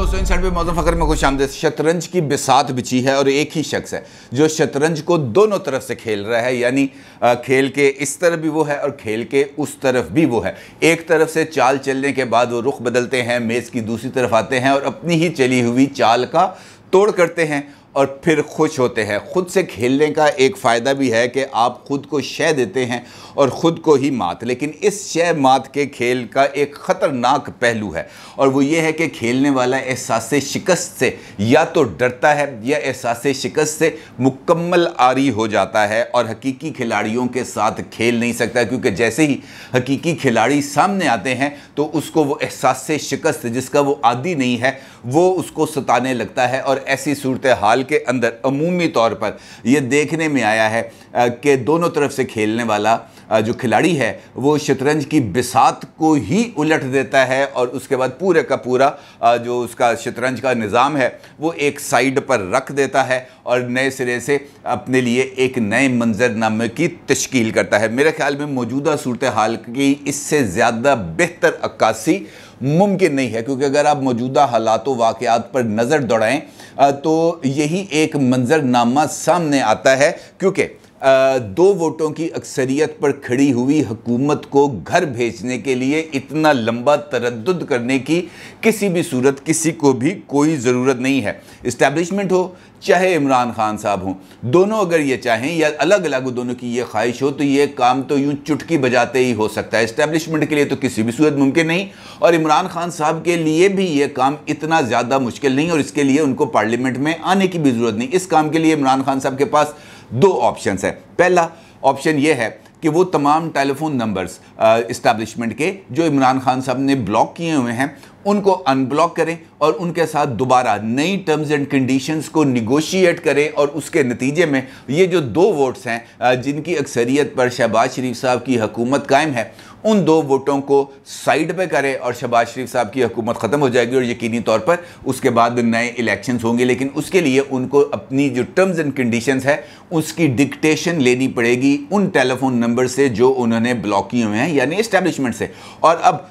दोस्तों इन साइड मौजूद फकर में खुश आमदे शतरंज की बिसात बिछी है और एक ही शख्स है जो शतरंज को दोनों तरफ से खेल रहा है यानी खेल के इस तरफ भी वो है और खेल के उस तरफ भी वो है एक तरफ से चाल चलने के बाद वो रुख बदलते हैं मेज़ की दूसरी तरफ आते हैं और अपनी ही चली हुई चाल का तोड़ करते हैं और फिर खुश होते हैं ख़ुद से खेलने का एक फ़ायदा भी है कि आप ख़ुद को शह देते हैं और ख़ुद को ही मात लेकिन इस शह मात के खेल का एक ख़तरनाक पहलू है और वो ये है कि खेलने वाला एहसास शिकस्त से या तो डरता है या एहसास शिकस्त से मुकम्मल आरी हो जाता है और हकीकी खिलाड़ियों के साथ खेल नहीं सकता क्योंकि जैसे ही हकीकी खिलाड़ी सामने आते हैं तो उसको वो एहसास शिकस्त जिसका वो आदि नहीं है वो उसको सताने लगता है और ऐसी सूरत हाल साल के अंदर अमूमी तौर पर यह देखने में आया है कि दोनों तरफ से खेलने वाला जो खिलाड़ी है वो शतरंज की बिसात को ही उलट देता है और उसके बाद पूरे का पूरा जो उसका शतरंज का निज़ाम है वो एक साइड पर रख देता है और नए सिरे से अपने लिए एक नए मंजरनामे की तश्कील करता है मेरे ख्याल में मौजूदा सूरत हाल की इससे ज़्यादा बेहतर अक्कासी मुमकिन नहीं है क्योंकि अगर आप मौजूदा हालात वाक़ात पर नज़र दौड़ाएँ तो यही एक मंजरनामा सामने आता है क्योंकि दो वोटों की अक्सरियत पर खड़ी हुई हुकूमत को घर भेजने के लिए इतना लंबा तरद करने की किसी भी सूरत किसी को भी कोई ज़रूरत नहीं है इस्टेब्लिशमेंट हो चाहे इमरान खान साहब हों दोनों अगर ये चाहें या अलग अलग दोनों की ये ख्वाहिश हो तो ये काम तो यूँ चुटकी बजाते ही हो सकता है इस्टेब्लिशमेंट के लिए तो किसी भी सूरत मुमकिन नहीं और इमरान खान साहब के लिए भी ये काम इतना ज़्यादा मुश्किल नहीं और इसके लिए उनको पार्लियामेंट में आने की भी ज़रूरत नहीं इस काम के लिए इमरान खान साहब के पास दो ऑप्शन है पहला ऑप्शन ये है कि वो तमाम टेलीफोन नंबर्स इस्टेब्लिशमेंट के जो इमरान खान साहब ने ब्लॉक किए हुए हैं उनको अनब्लॉक करें और उनके साथ दोबारा नई टर्म्स एंड कंडीशंस को निगोशिएट करें और उसके नतीजे में ये जो दो वोट्स हैं जिनकी अक्सरियत पर शहबाज शरीफ साहब की हुकूमत कायम है उन दो वोटों को साइड पे करें और शहबाज शरीफ साहब की हुकूमत ख़त्म हो जाएगी और यकीनी तौर पर उसके बाद नए इलेक्शन होंगे लेकिन उसके लिए उनको अपनी जो टर्म्स एंड कंडीशन है उसकी डिक्टेशन लेनी पड़ेगी उन टेलीफोन नंबर से जो उन्होंने ब्लॉक किए हुए हैं यानी इस्टेब्लिशमेंट से और अब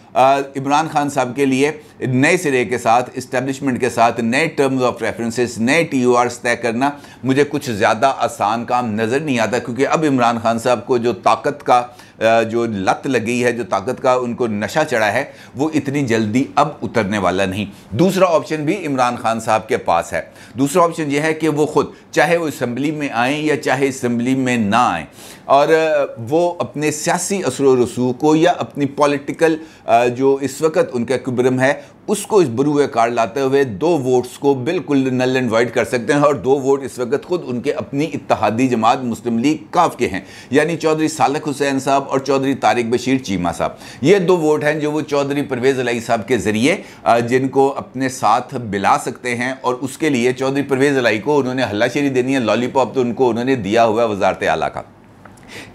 इमरान खान साहब के लिए नए सिरे के साथ इस्टेब्लिशमेंट के साथ नए टर्म्स ऑफ रेफरेंसेस नए टी यू आर तय करना मुझे कुछ ज़्यादा आसान काम नज़र नहीं आता क्योंकि अब इमरान खान साहब को जो ताकत का जो लत लगी है जो ताकत का उनको नशा चढ़ा है वो इतनी जल्दी अब उतरने वाला नहीं दूसरा ऑप्शन भी इमरान खान साहब के पास है दूसरा ऑप्शन ये है कि वो खुद चाहे वो इसम्बली में आएँ या चाहे इसम्बली में ना आएँ और वो अपने सियासी असर रसूख को या अपनी पॉलिटिकल जो इस वक्त उनका कुब्रम है उसको इस बरूए कार्ड लाते हुए दो वोट्स को बिल्कुल नल एंड वाइड कर सकते हैं और दो वोट इस वक्त खुद उनके अपनी इतिहादी जमात मुस्लिम लीग काफ के हैं यानी चौधरी सालक हुसैन साहब और चौधरी तारिक बशीर चीमा साहब ये दो वोट हैं जो वो चौधरी परवेज़ अलाई साहब के ज़रिए जिनको अपने साथ बिला सकते हैं और उसके लिए चौधरी परवेज़ अलाई को उन्होंने हल्लाशेरी देनी है लॉलीपॉप तो उनको उन्होंने दिया हुआ वजारत आला का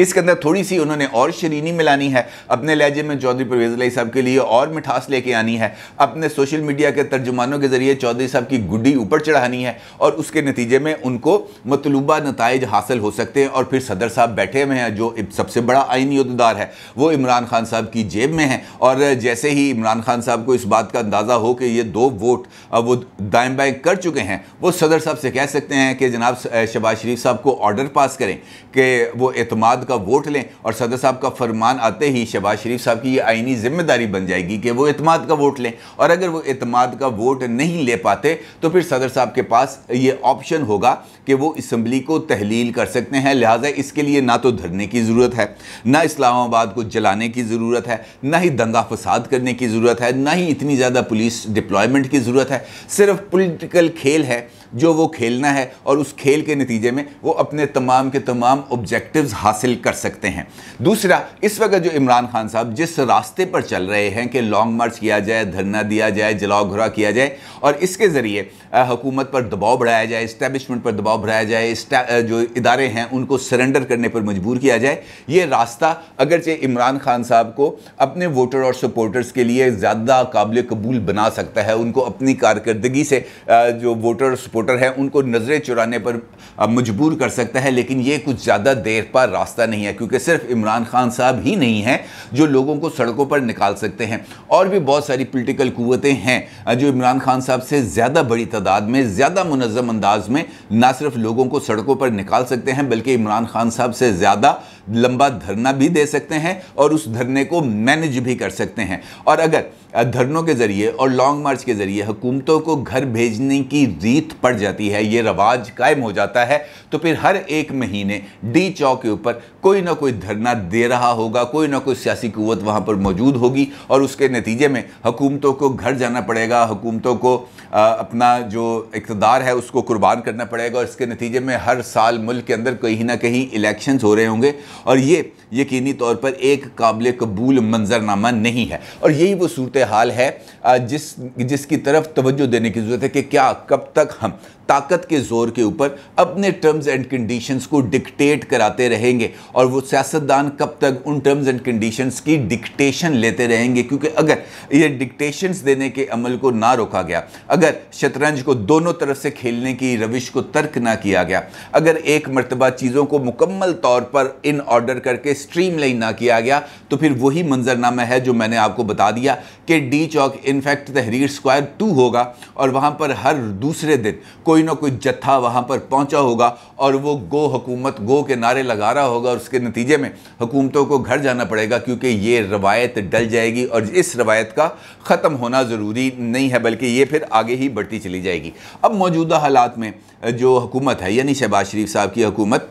इसके अंदर थोड़ी सी उन्होंने और शरीनी मिलानी है अपने लहजे में चौधरी परवेज लाई साहब के लिए और मिठास लेके आनी है अपने सोशल मीडिया के तर्जुमानों के ज़रिए चौधरी साहब की गुड्डी ऊपर चढ़ानी है और उसके नतीजे में उनको मतलूबा नतज हासिल हो सकते हैं और फिर सदर साहब बैठे हुए हैं जो सबसे बड़ा आइनी अहदेदार है वो इमरान खान साहब की जेब में है और जैसे ही इमरान खान साहब को इस बात का अंदाज़ा हो कि ये दो वोट वो दाएँ बाएँ कर चुके हैं वो सदर साहब से कह सकते हैं कि जनाब शबाज शरीफ साहब को ऑर्डर पास करें कि वो एतम उम्माद का वोट लें और सदर साहब का फरमान आते ही शबाज शरीफ साहब की ये आइनी जिम्मेदारी बन जाएगी कि वो अतमाद का वोट लें और अगर वो अतमाद का वोट नहीं ले पाते तो फिर सदर साहब के पास ये ऑप्शन होगा कि वो इसम्बली को तहलील कर सकते हैं लिहाजा इसके लिए ना तो धरने की ज़रूरत है ना इस्लामाबाद को जलाने की ज़रूरत है ना ही दंगा फसाद करने की ज़रूरत है ना ही इतनी ज़्यादा पुलिस डिप्लॉयमेंट की ज़रूरत है सिर्फ पोलिटिकल खेल है जो वो खेलना है और उस खेल के नतीजे में वो अपने तमाम के तमाम ऑब्जेक्टिव्स हासिल कर सकते हैं दूसरा इस वक्त जो इमरान खान साहब जिस रास्ते पर चल रहे हैं कि लॉन्ग मार्च किया जाए धरना दिया जाए जलाओ घुरा किया जाए और इसके ज़रिए हुकूमत पर दबाव बढ़ाया जाए इस्टेबलिशमेंट पर दबाव बढ़ाया जाए जो इदारे हैं उनको सरेंडर करने पर मजबूर किया जाए ये रास्ता अगरचे इमरान खान साहब को अपने वोटर और सपोर्टर्स के लिए ज़्यादा काबिल कबूल बना सकता है उनको अपनी कारकर्दगी से जो वोटर और वोटर हैं उनको नज़रें चुराने पर मजबूर कर सकता है लेकिन ये कुछ ज़्यादा देर पर रास्ता नहीं है क्योंकि सिर्फ इमरान खान साहब ही नहीं हैं जो लोगों को सड़कों पर निकाल सकते हैं और भी बहुत सारी पोलिटिकल क़वतें हैं जो इमरान खान साहब से ज़्यादा बड़ी तादाद में ज़्यादा मुनज़म अंदाज में ना सिर्फ लोगों को सड़कों पर निकाल सकते हैं बल्कि इमरान खान साहब से ज़्यादा लंबा धरना भी दे सकते हैं और उस धरने को मैनेज भी कर सकते हैं और अगर धरनों के ज़रिए और लॉन्ग मार्च के ज़रिए हुकूमतों को घर भेजने की रीत पड़ जाती है ये रवाज कायम हो जाता है तो फिर हर एक महीने डी चौक के ऊपर कोई ना कोई धरना दे रहा होगा कोई ना कोई सियासी कुत वहाँ पर मौजूद होगी और उसके नतीजे में हुकूमतों को घर जाना पड़ेगा हुकूमतों को अपना जो इकतदार है उसको कुर्बान करना पड़ेगा और इसके नतीजे में हर साल मुल्क के अंदर कहीं ना कहीं इलेक्शंस हो रहे होंगे और ये यकीनी तौर पर एक काबिल कबूल मंजरनामा नहीं है और यही वो सूरत हाल है जिस जिसकी तरफ तवज्जो देने की ज़रूरत है कि क्या कब तक हम ताकत के ज़ोर के ऊपर अपने टर्म्स एंड कंडीशंस को डिक्टेट कराते रहेंगे और वो सियासतदान कब तक उन टर्म्स एंड कंडीशंस की डिक्टेशन लेते रहेंगे क्योंकि अगर ये डिक्टेशंस देने के अमल को ना रोका गया अगर शतरंज को दोनों तरफ से खेलने की रविश को तर्क ना किया गया अगर एक मरतबा चीज़ों को मुकम्मल तौर पर इन ऑर्डर करके स्ट्रीम लाइन ना किया गया तो फिर वही मंजरनामा है जो मैंने आपको बता दिया कि D Chowk in in fact the Tahrir Square two होगा और वहाँ पर हर दूसरे दिन कोई ना कोई जत्था वहाँ पर पहुँचा होगा और वो गो हुकूमत गो के नारे लगा रहा होगा और उसके नतीजे में हुकूमतों को घर जाना पड़ेगा क्योंकि ये रवायत डल जाएगी और इस रवायत का ख़त्म होना ज़रूरी नहीं है बल्कि ये फिर आगे ही बढ़ती चली जाएगी अब मौजूदा हालात में जो हुकूमत है यानी शहबाज शरीफ साहब की हुकूमत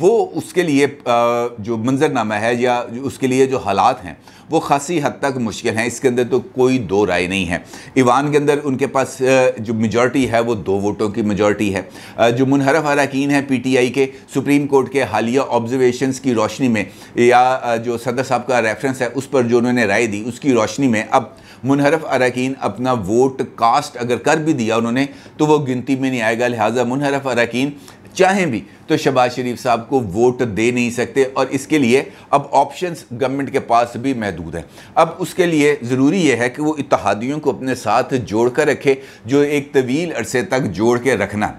वो उसके लिए जो मंजरनामा है या उसके लिए जो हालात हैं वो खासी हद तक मुश्किल हैं इसके अंदर तो कोई दो राय नहीं है ईवान के अंदर उनके पास जो मेजॉरिटी है वो दो वोटों की मेजॉरिटी है जो मुनहरफ अरकान है पी टी आई के सुप्रीम कोर्ट के हालिया ऑब्जर्वेशन की रोशनी में या जो सदर साहब का रेफरेंस है उस पर जो उन्होंने राय दी उसकी रोशनी में अब मुनहरफ अरकान अपना वोट कास्ट अगर कर भी दिया उन्होंने तो वो गिनती में नहीं आएगा लिहाजा मुनहरफ अरकान चाहें भी तो शबाज शरीफ साहब को वोट दे नहीं सकते और इसके लिए अब ऑप्शंस गवर्नमेंट के पास भी महदूद हैं अब उसके लिए ज़रूरी यह है कि वो इतिहादियों को अपने साथ जोड़ कर रखे जो एक तवील अरसे तक जोड़ के रखना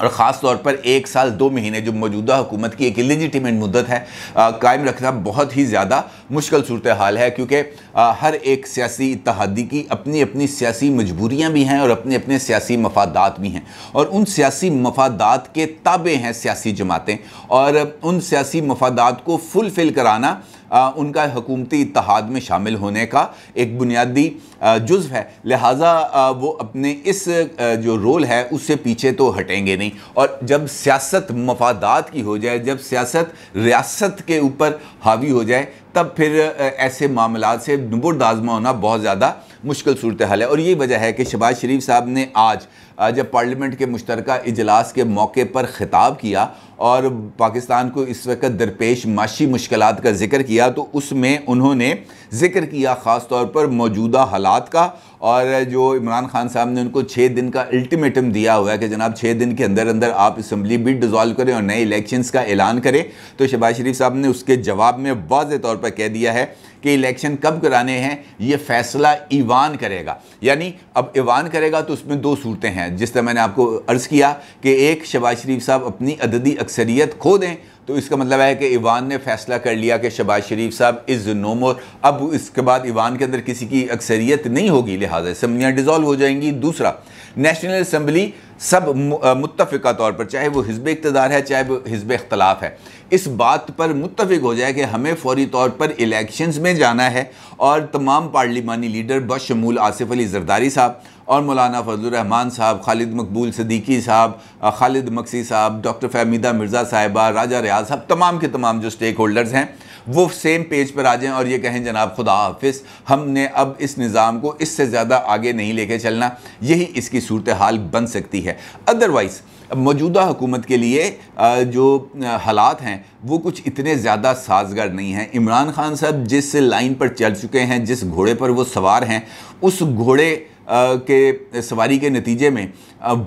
और ख़ास तौर पर एक साल दो महीने जो मौजूदा हुकूमत की एक इलिजिटिमेट मुद्दत है कायम रखना बहुत ही ज़्यादा मुश्किल सूरत हाल है क्योंकि हर एक सियासी इतहादी की अपनी अपनी सियासी मजबूरियाँ भी हैं और अपने अपने सियासी मफादात भी हैं और उन सियासी मफादात के ताबे हैं सियासी जमातें और उन सियासी मफादात को फुलफ़िल कराना उनका हकूमती इतिहाद में शामिल होने का एक बुनियादी जुज्व है लिहाजा वो अपने इस जो रोल है उससे पीछे तो हटेंगे नहीं और जब सियासत मफादात की हो जाए जब सियासत रियासत के ऊपर हावी हो जाए तब फिर ऐसे मामला से नबुरद आजमा होना बहुत ज़्यादा मुश्किल सूरत हाल है और यही वजह है कि शहबाज शरीफ साहब ने आज जब पार्लियामेंट के मुश्तर इजलास के मौके पर ख़िताब किया और पाकिस्तान को इस वक्त दरपेश माशी मुश्किल का जिक्र किया तो उसमें उन्होंने जिक्र किया ख़ास तौर पर मौजूदा हालात का और जो इमरान खान साहब ने उनको छः दिन का अल्टीमेटम दिया हुआ है कि जनाब छः दिन के अंदर अंदर आप इसम्बली भी डिज़ोल्व करें और नए इलेक्शंस का ऐलान करें तो शहबाज शरीफ साहब ने उसके जवाब में वाज तौर पर कह दिया है कि इलेक्शन कब कराने हैं ये फैसला ईवान करेगा यानी अब ईवान करेगा तो उसमें दो सूरतें हैं जिस तरह मैंने आपको अर्ज़ किया कि एक शबाज शरीफ साहब अपनी अददी अक्सरियत खो दें तो इसका मतलब है कि ईवान ने फैसला कर लिया कि शबाज शरीफ साहब इज़ नो मोर अब इसके बाद ईवान के अंदर किसी की अक्सरियत नहीं होगी लिहाजा असम्बलियाँ डिज़ोल्व हो जाएंगी दूसरा नेशनल असम्बली सब मुतफ़ा तौर पर चाहे वो हिजब इकतदार है चाहे वो हिजब इख्तलाफ है इस बात पर मुतफ़ हो जाए कि हमें फौरी तौर पर इलेक्शंस में जाना है और तमाम पार्लिमानी लीडर बशमूल आसिफ अली जरदारी साहब और मौलाना फजलरहमान साहब खालिद मकबूल सदीकी साहब खालिद मक्सी साहब डॉक्टर फहमीदा मिर्ज़ा साहिबा राजा रियाज साहब तमाम के तमाम जो स्टेक होल्डर्स हैं वो सेम पेज पर आ जाएं और ये कहें जनाब खुदा हाफिस हमने अब इस निज़ाम को इससे ज़्यादा आगे नहीं लेके चलना यही इसकी सूरत हाल बन सकती है अदरवाइज़ मौजूदा हुकूमत के लिए जो हालात हैं वो कुछ इतने ज़्यादा साजगार नहीं हैं इमरान खान साहब जिस लाइन पर चल चुके हैं जिस घोड़े पर वो सवार हैं उस घोड़े के सवारी के नतीजे में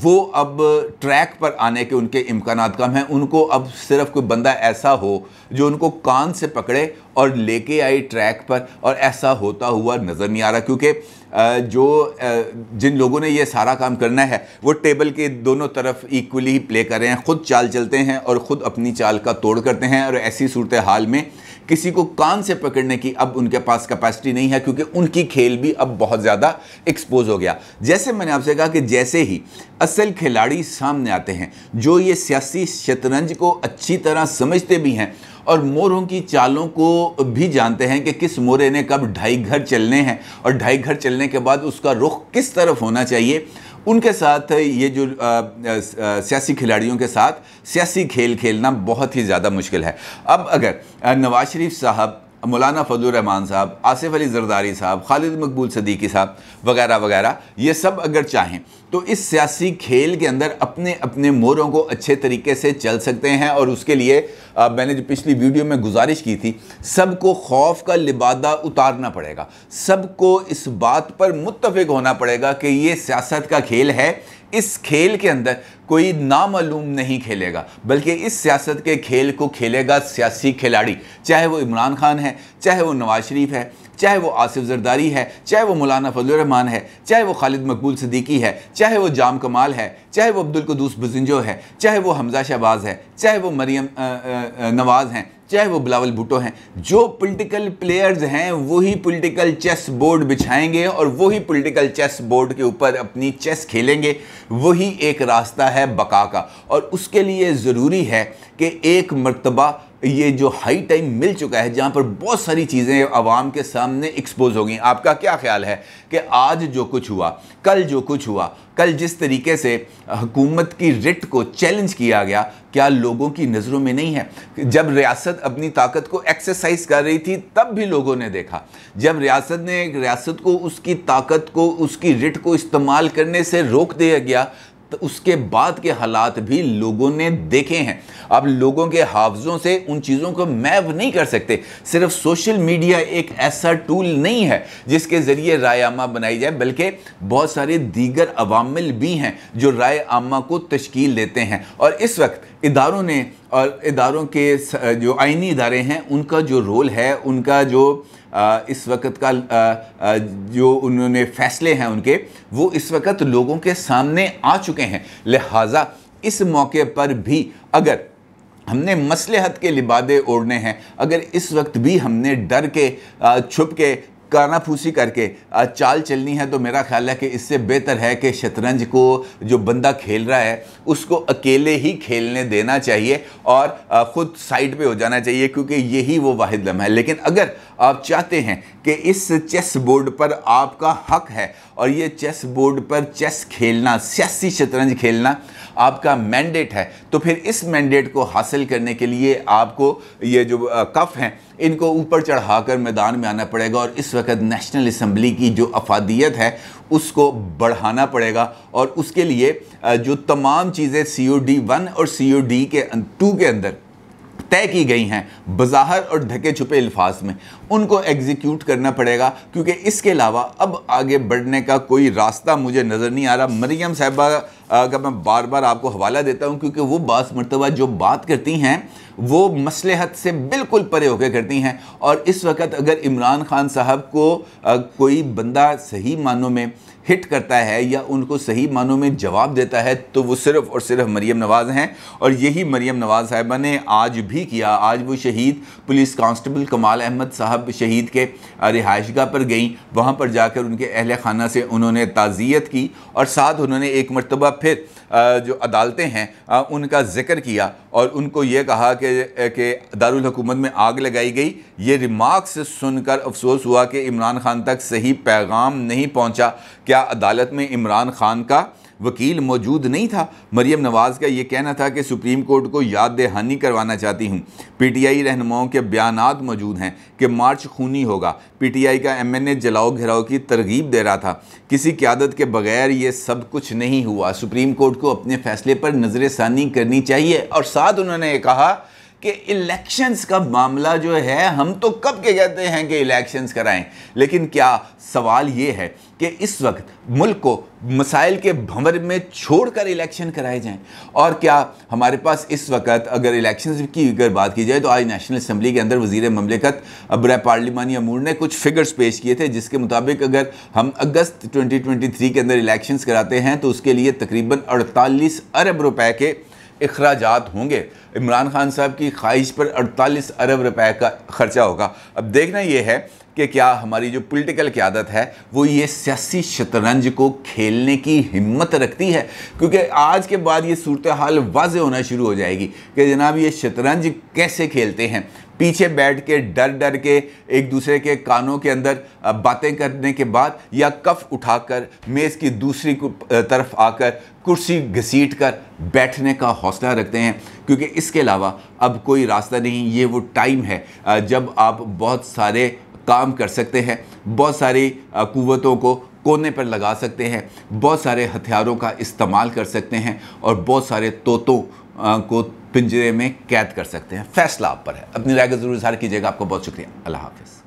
वो अब ट्रैक पर आने के उनके इम्कान कम हैं उनको अब सिर्फ कोई बंदा ऐसा हो जो उनको कान से पकड़े और लेके आए ट्रैक पर और ऐसा होता हुआ नज़र नहीं आ रहा क्योंकि जो जिन लोगों ने ये सारा काम करना है वो टेबल के दोनों तरफ इक्वली प्ले कर रहे हैं ख़ुद चाल चलते हैं और ख़ुद अपनी चाल का तोड़ करते हैं और ऐसी सूरत हाल में किसी को कान से पकड़ने की अब उनके पास कैपेसिटी नहीं है क्योंकि उनकी खेल भी अब बहुत ज़्यादा एक्सपोज हो गया जैसे मैंने आपसे कहा कि जैसे ही असल खिलाड़ी सामने आते हैं जो ये सियासी शतरंज को अच्छी तरह समझते भी हैं और मोरों की चालों को भी जानते हैं कि किस मोरे ने कब ढाई घर चलने हैं और ढाई घर चलने के बाद उसका रुख किस तरफ होना चाहिए उनके साथ ये जो सियासी खिलाड़ियों के साथ सियासी खेल खेलना बहुत ही ज़्यादा मुश्किल है अब अगर नवाज शरीफ साहब मौलाना फजलरहमान साहब आसिफ अली जरदारी साहब खालिद मकबूल सदीकी साहब वगैरह वगैरह ये सब अगर चाहें तो इस सियासी खेल के अंदर अपने अपने मोरों को अच्छे तरीके से चल सकते हैं और उसके लिए आ, मैंने जो पिछली वीडियो में गुजारिश की थी सबको खौफ का लिबादा उतारना पड़ेगा सबको इस बात पर मुतफिक होना पड़ेगा कि ये सियासत का खेल है इस खेल के अंदर कोई नामालूम नहीं खेलेगा बल्कि इस सियासत के खेल को खेलेगा सियासी खिलाड़ी चाहे वो इमरान खान है चाहे वो नवाज शरीफ है चाहे वो आसिफ जरदारी है चाहे वो मौलाना फजलरहमान है चाहे वो खालिद मकबूल सदीकी है चाहे वो जाम कमाल है चाहे वो अब्दुल कदूस बुजिंजो है चाहे वो हमजा शहबाज है चाहे वो मरियम नवाज़ हैं चाहे वो बिलावल भुटो हैं जो पॉलिटिकल प्लेयर्स हैं वही पॉलिटिकल चेस बोर्ड बिछाएंगे और वही पॉलिटिकल चेस बोर्ड के ऊपर अपनी चेस खेलेंगे वही एक रास्ता है बका का और उसके लिए ज़रूरी है कि एक मरतबा ये जो हाई टाइम मिल चुका है जहाँ पर बहुत सारी चीज़ें आवाम के सामने एक्सपोज हो गई आपका क्या ख्याल है कि आज जो कुछ हुआ कल जो कुछ हुआ कल जिस तरीके से हुकूमत की रिट को चैलेंज किया गया क्या लोगों की नज़रों में नहीं है जब रियासत अपनी ताकत को एक्सरसाइज कर रही थी तब भी लोगों ने देखा जब रियासत ने रियासत को उसकी ताकत को उसकी रिट को इस्तेमाल करने से रोक दिया गया तो उसके बाद के हालात भी लोगों ने देखे हैं अब लोगों के हाफजों से उन चीज़ों को मैव नहीं कर सकते सिर्फ सोशल मीडिया एक ऐसा टूल नहीं है जिसके ज़रिए राय आमा बनाई जाए बल्कि बहुत सारे दीगर अवामिल भी हैं जो राय आमा को तश्कील देते हैं और इस वक्त इदारों ने और इदारों के जो आइनी इदारे हैं उनका जो रोल है उनका जो इस वक्त का जो उन्होंने फैसले हैं उनके वो इस वक्त लोगों के सामने आ चुके हैं लिहाजा इस मौके पर भी अगर हमने मसलहत के लिबादे ओढ़ने हैं अगर इस वक्त भी हमने डर के छुप के काना फूसी करके चाल चलनी है तो मेरा ख्याल है कि इससे बेहतर है कि शतरंज को जो बंदा खेल रहा है उसको अकेले ही खेलने देना चाहिए और ख़ुद साइड पे हो जाना चाहिए क्योंकि यही वो वाहिद लम्हा है लेकिन अगर आप चाहते हैं कि इस चेस बोर्ड पर आपका हक है और ये चेस बोर्ड पर चेस खेलना सियासी शतरंज खेलना आपका मैंडेट है तो फिर इस मैंडेट को हासिल करने के लिए आपको ये जो कफ़ हैं इनको ऊपर चढ़ाकर मैदान में आना पड़ेगा और इस वक्त नेशनल असम्बली की जो अफादियत है उसको बढ़ाना पड़ेगा और उसके लिए जो तमाम चीज़ें सी ओ डी वन और सी ओ डी के टू अं, के अंदर तय की गई हैं बज़ाहर और ढके छुपे अल्फाज में उनको एग्जीक्यूट करना पड़ेगा क्योंकि इसके अलावा अब आगे बढ़ने का कोई रास्ता मुझे नज़र नहीं आ रहा मरीम साहबा का मैं बार बार आपको हवाला देता हूँ क्योंकि वो बास मरतबा जो बात करती हैं वो मसलहत से बिल्कुल परे होकर करती हैं और इस वक्त अगर इमरान खान साहब को कोई बंदा सही मानों में हिट करता है या उनको सही मानों में जवाब देता है तो वो सिर्फ़ और सिर्फ मरीम नवाज़ हैं और यही मरीम नवाज़ साहिबा ने आज भी किया आज वो शहीद पुलिस कांस्टेबल कमाल अहमद साहब शहीद के रिहाइशगाह पर गई वहाँ पर जाकर उनके अहल खाना से उन्होंने ताज़ियत की और साथ उन्होंने एक मरतबा फिर जो अदालतें हैं उनका जिक्र किया और उनको ये कहा कि कि दारकूमत में आग लगाई गई ये रिमार्क्स सुनकर अफसोस हुआ कि इमरान खान तक सही पैगाम नहीं पहुँचा क्या अदालत में इमरान खान का वकील मौजूद नहीं था मरियम नवाज़ का ये कहना था कि सुप्रीम कोर्ट को याद दहानी करवाना चाहती हूँ पीटीआई रहनुमाओं के बयान मौजूद हैं कि मार्च खूनी होगा पीटीआई का एमएनए जलाओ घिराव की तरगीब दे रहा था किसी क्यादत के बगैर ये सब कुछ नहीं हुआ सुप्रीम कोर्ट को अपने फैसले पर नज़र षानी करनी चाहिए और साथ उन्होंने कहा कि इलेक्शंस का मामला जो है हम तो कब के कहते हैं कि इलेक्शंस कराएं लेकिन क्या सवाल ये है कि इस वक्त मुल्क को मसाइल के भंवर में छोड़कर इलेक्शन कराए जाएं और क्या हमारे पास इस वक्त अगर इलेक्शन की अगर बात की जाए तो आज नेशनल असम्बली के अंदर वजीर ममलिकत अब्र पार्लिमानी अमूर ने कुछ फिगर्स पेश किए थे जिसके मुताबिक अगर हम अगस्त ट्वेंटी के अंदर इलेक्शन कराते हैं तो उसके लिए तकरीबन अड़तालीस अरब रुपए के अखराज होंगे इमरान खान साहब की ख्वाहिश पर अड़तालीस अरब रुपए का ख़र्चा होगा अब देखना यह है कि क्या हमारी जो पॉलिटिकल क्यादत है वो ये सियासी शतरंज को खेलने की हिम्मत रखती है क्योंकि आज के बाद ये सूरत हाल वाज होना शुरू हो जाएगी कि जनाब ये शतरंज कैसे खेलते हैं पीछे बैठ के डर डर के एक दूसरे के कानों के अंदर बातें करने के बाद या कफ उठाकर मेज़ की दूसरी तरफ आकर कुर्सी घसीट कर बैठने का हौसला रखते हैं क्योंकि इसके अलावा अब कोई रास्ता नहीं ये वो टाइम है जब आप बहुत सारे काम कर सकते हैं बहुत सारी कुवतों को कोने पर लगा सकते हैं बहुत सारे हथियारों का इस्तेमाल कर सकते हैं और बहुत सारे तोतों को पिंजरे में कैद कर सकते हैं फैसला आप पर है अपनी राय का जरूर इजहार कीजिएगा आपको बहुत शुक्रिया अल्लाह हाफिज़